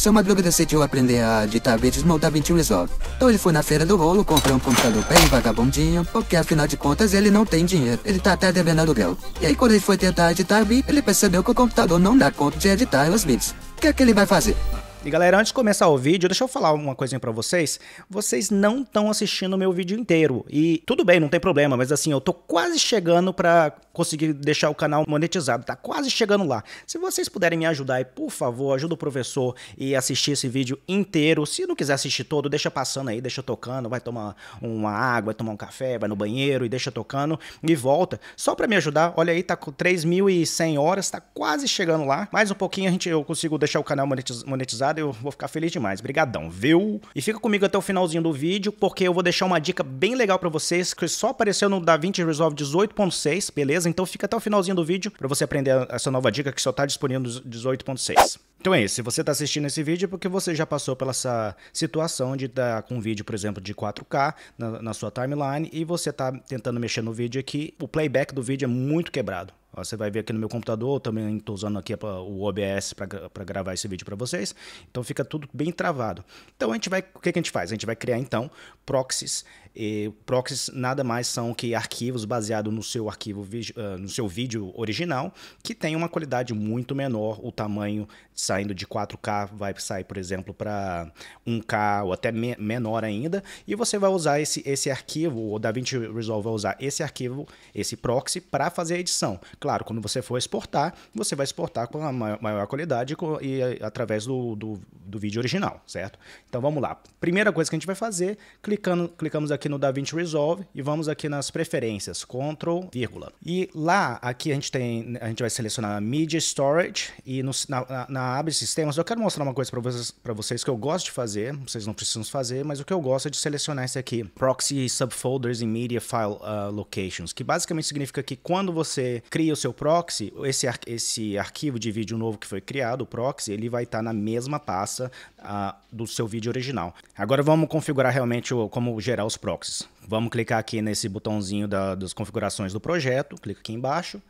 Seu madrugo decidiu aprender a ditar vídeos montar 21 resolve. Então ele foi na feira do rolo, comprou um computador bem vagabundinho, porque afinal de contas ele não tem dinheiro. Ele tá até devendo aluguel. E aí quando ele foi tentar editar vídeo, ele percebeu que o computador não dá conta de editar os vídeos. O que é que ele vai fazer? E galera, antes de começar o vídeo, deixa eu falar uma coisinha para vocês. Vocês não estão assistindo o meu vídeo inteiro. E tudo bem, não tem problema, mas assim, eu tô quase chegando para conseguir deixar o canal monetizado. Tá quase chegando lá. Se vocês puderem me ajudar aí, por favor, ajuda o professor e assistir esse vídeo inteiro. Se não quiser assistir todo, deixa passando aí, deixa tocando, vai tomar uma água, vai tomar um café, vai no banheiro e deixa tocando e volta. Só para me ajudar, olha aí, tá com 3.100 horas, tá quase chegando lá. Mais um pouquinho a gente eu consigo deixar o canal monetizado eu vou ficar feliz demais. Brigadão, viu? E fica comigo até o finalzinho do vídeo, porque eu vou deixar uma dica bem legal para vocês, que só apareceu no DaVinci Resolve 18.6, beleza? Então fica até o finalzinho do vídeo para você aprender essa nova dica que só tá disponível no 18.6. Então é isso, se você está assistindo esse vídeo é porque você já passou pela essa situação de estar tá com um vídeo, por exemplo, de 4K na, na sua timeline e você está tentando mexer no vídeo aqui, o playback do vídeo é muito quebrado. Você vai ver aqui no meu computador, eu também estou usando aqui o OBS para gravar esse vídeo para vocês. Então fica tudo bem travado. Então a gente vai, o que, que a gente faz? A gente vai criar então proxies e proxies nada mais são que arquivos baseados no seu arquivo ah, no seu vídeo original, que tem uma qualidade muito menor, o tamanho saindo de 4K vai sair, por exemplo, para 1K ou até me menor ainda, e você vai usar esse, esse arquivo, o DaVinci Resolve vai usar esse arquivo, esse proxy, para fazer a edição. Claro, quando você for exportar, você vai exportar com a maior, maior qualidade e eh, através do, do, do vídeo original, certo? Então vamos lá. Primeira coisa que a gente vai fazer, clicando, clicamos aqui aqui no DaVinci Resolve e vamos aqui nas preferências, Ctrl, vírgula. E lá, aqui a gente tem, a gente vai selecionar Media Storage e no, na, na aba de sistemas, eu quero mostrar uma coisa para vocês, vocês que eu gosto de fazer, vocês não precisam fazer, mas o que eu gosto é de selecionar esse aqui, Proxy Subfolders in Media File uh, Locations, que basicamente significa que quando você cria o seu proxy, esse, ar esse arquivo de vídeo novo que foi criado, o proxy, ele vai estar tá na mesma pasta uh, do seu vídeo original. Agora vamos configurar realmente o, como gerar os proxies proxies. Vamos clicar aqui nesse botãozinho da, das configurações do projeto, clica aqui embaixo,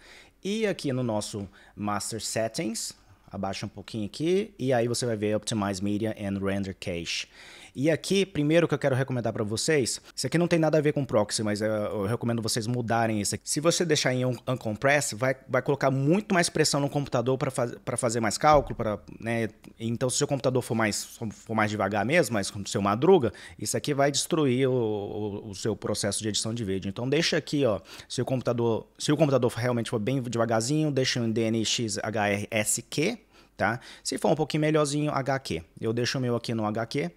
e aqui no nosso Master Settings, Abaixa um pouquinho aqui e aí você vai ver Optimize Media and Render Cache. E aqui, primeiro que eu quero recomendar para vocês, isso aqui não tem nada a ver com proxy, mas eh, eu recomendo vocês mudarem isso aqui. Se você deixar em uncompress, vai, vai colocar muito mais pressão no computador para faz, pra fazer mais cálculo, para né? Então, se o seu computador for mais, for mais devagar mesmo, mas com seu madruga, isso aqui vai destruir o, o, o, seu processo de edição de vídeo. Então, deixa aqui, ó, se o computador, se o computador realmente for bem devagarzinho, deixa em DNxHRSQ tá? Se for um pouquinho melhorzinho, HQ. Eu deixo o meu aqui no HQ.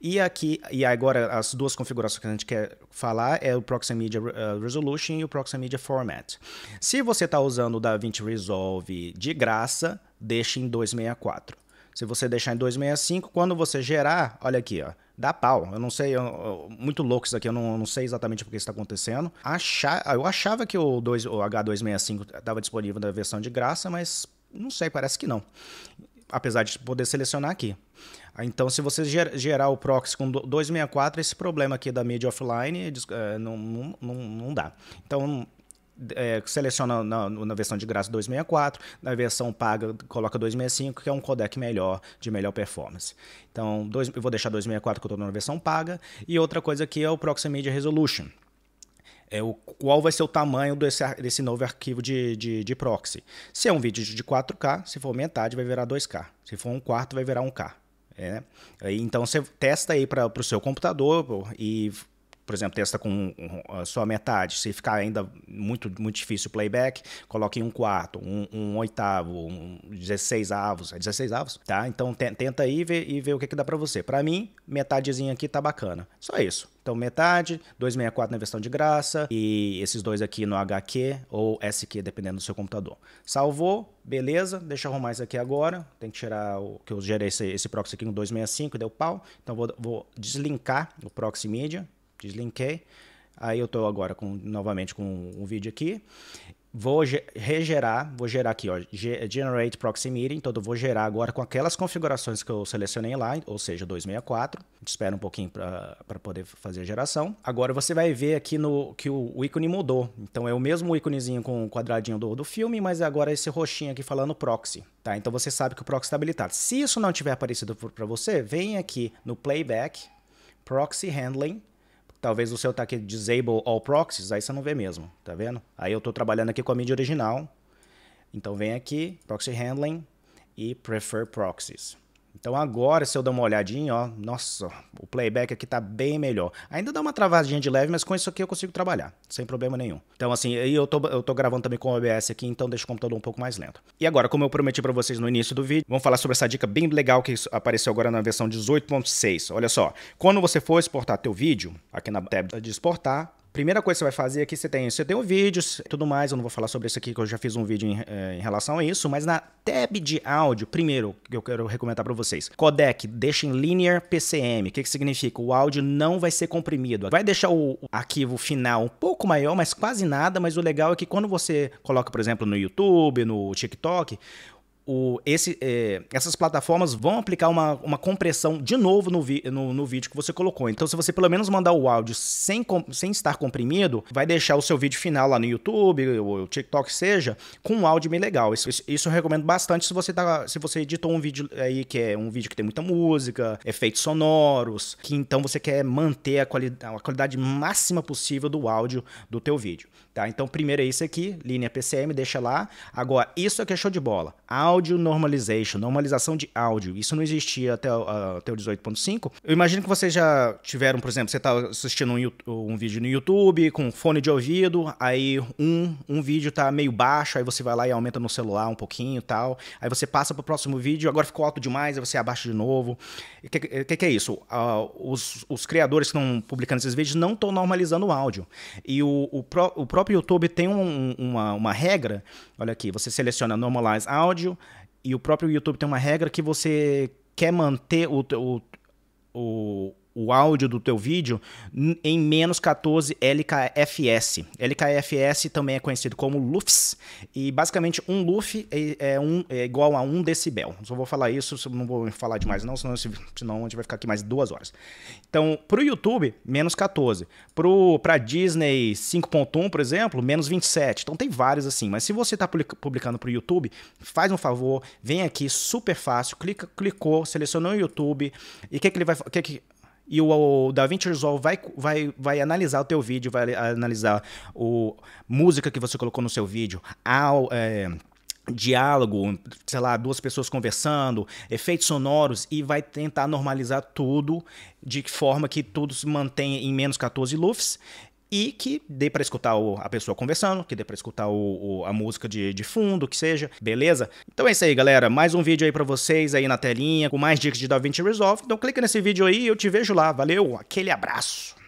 E aqui, e agora as duas configurações que a gente quer falar é o Proxy Media eh, Resolution e o Proxy Media Format. Se você está usando o DaVinci Resolve de graça, deixe em 264. Se você deixar em 265, quando você gerar, olha aqui, ó, dá pau. Eu não sei, eu, eu, muito louco isso aqui, eu não, não sei exatamente porque está acontecendo. Achar, eu achava que o, 2, o H265 estava disponível na versão de graça, mas não sei, parece que não. Apesar de poder selecionar aqui. Então, se você gerar o proxy com 264, esse problema aqui da mídia offline é, não, não, não dá. Então, é, seleciona na, na, versão de graça 264, na versão paga coloca 265, que é um codec melhor, de melhor performance. Então, dois, eu vou deixar 264 que eu estou na versão paga. E outra coisa aqui é o Proxy Media Resolution é o, qual vai ser o tamanho desse, desse novo arquivo de, de, de, proxy. Se é um vídeo de 4K, se for metade, vai virar 2K. Se for um quarto, vai virar 1K. É, né? Então você testa aí para o seu computador e por exemplo, testa com ah, só metade, se ficar ainda muito, muito difícil o playback, coloque um quarto, um, um oitavo, um 16 avos, é 16 avos, tá? Então tenta aí e vê, e o que, que dá para você. Para mim, metadezinha aqui tá bacana. Só isso. Então, metade, 264 na versão de graça e esses dois aqui no HQ ou SQ, dependendo do seu computador. Salvou, beleza, deixa eu arrumar isso aqui agora. Tem que tirar o que eu gerei esse, esse proxy aqui com 265, deu pau. Então, vou, vou deslinkar o proxy media Deslinquei. Aí eu estou agora com, novamente com um vídeo aqui. Vou regerar, vou gerar aqui, ó, generate proxy Meeting. então eu vou gerar agora com aquelas configurações que eu selecionei lá, ou seja, 264. Espera um pouquinho para poder fazer a geração. Agora você vai ver aqui no que o, o, ícone mudou. Então é o mesmo íconezinho com o quadradinho do, do filme, mas agora esse roxinho aqui falando proxy. Tá? Então você sabe que o proxy está habilitado. Se isso não tiver aparecido para você, vem aqui no playback, proxy handling, Talvez o seu tá aqui disable all proxies, aí você não vê mesmo, tá vendo? Aí eu tô trabalhando aqui com a mídia original. Então vem aqui, proxy handling e prefer proxies. Então agora, se eu dar uma olhadinha, ó, nossa, o playback aqui tá bem melhor. Ainda dá uma travadinha de leve, mas com isso aqui eu consigo trabalhar, sem problema nenhum. Então assim, aí eu tô, eu tô gravando também com o OBS aqui, então deixa o computador um pouco mais lento. E agora, como eu prometi para vocês no início do vídeo, vamos falar sobre essa dica bem legal que apareceu agora na versão 18.6. Olha só, quando você for exportar teu vídeo, aqui na tab de exportar, Primeira coisa que você vai fazer aqui, você tem, você tem o vídeo e tudo mais, eu não vou falar sobre isso aqui, que eu já fiz um vídeo em, eh, em relação a isso, mas na tab de áudio, primeiro, que eu quero recomendar para vocês, codec, deixa em linear PCM, o que, que significa? O áudio não vai ser comprimido, vai deixar o arquivo final um pouco maior, mas quase nada, mas o legal é que quando você coloca, por exemplo, no YouTube, no TikTok, o, esse, é, essas plataformas vão aplicar uma, uma compressão de novo no, vi, no, no, vídeo que você colocou. Então, se você pelo menos mandar o áudio sem, sem estar comprimido, vai deixar o seu vídeo final lá no YouTube, ou o TikTok seja, com um áudio bem legal. Isso, isso, isso eu recomendo bastante se você, tá, se você editou um vídeo aí que é um vídeo que tem muita música, efeitos sonoros, que então você quer manter a, quali a qualidade máxima possível do áudio do teu vídeo. Tá? Então, primeiro é isso aqui, linha PCM, deixa lá. Agora, isso aqui é show de bola. Audio normalization, normalização de áudio. Isso não existia até, uh, até o 18.5. Eu imagino que vocês já tiveram, por exemplo, você está assistindo um, um, vídeo no YouTube com fone de ouvido, aí um, um vídeo está meio baixo, aí você vai lá e aumenta no celular um pouquinho e tal. Aí você passa para o próximo vídeo, agora ficou alto demais, aí você abaixa de novo. O que, que, que, é isso? Uh, os, os criadores que estão publicando esses vídeos não estão normalizando o áudio. E o, o, pro, o próprio próprio YouTube tem um, uma, uma regra. Olha aqui, você seleciona Normalize Áudio e o próprio YouTube tem uma regra que você quer manter o, o, o o áudio do teu vídeo em menos 14 LKFS. LKFS também é conhecido como LUFS e basicamente um LUF é, é, um, é igual a 1 decibel. Só vou falar isso, não vou falar demais não, senão, senão a gente vai ficar aqui mais duas horas. Então, para o YouTube, menos 14. Para Disney 5.1, por exemplo, menos 27. Então tem vários assim, mas se você está publicando para o YouTube, faz um favor, vem aqui, super fácil, clica, clicou, selecionou o YouTube e o que, que ele vai... Que que, e o, o DaVinci Resolve vai, vai, vai analisar o teu vídeo, vai analisar o música que você colocou no seu vídeo, ao, é, diálogo, sei lá, duas pessoas conversando, efeitos sonoros e vai tentar normalizar tudo de forma que tudo se mantenha em menos 14 lufs e que dê para escutar o, a pessoa conversando, que dê para escutar o, o, a música de, de fundo, que seja, beleza? Então é isso aí, galera. Mais um vídeo aí para vocês aí na telinha, com mais dicas de DaVinci Resolve. Então clica nesse vídeo aí e eu te vejo lá. Valeu, aquele abraço!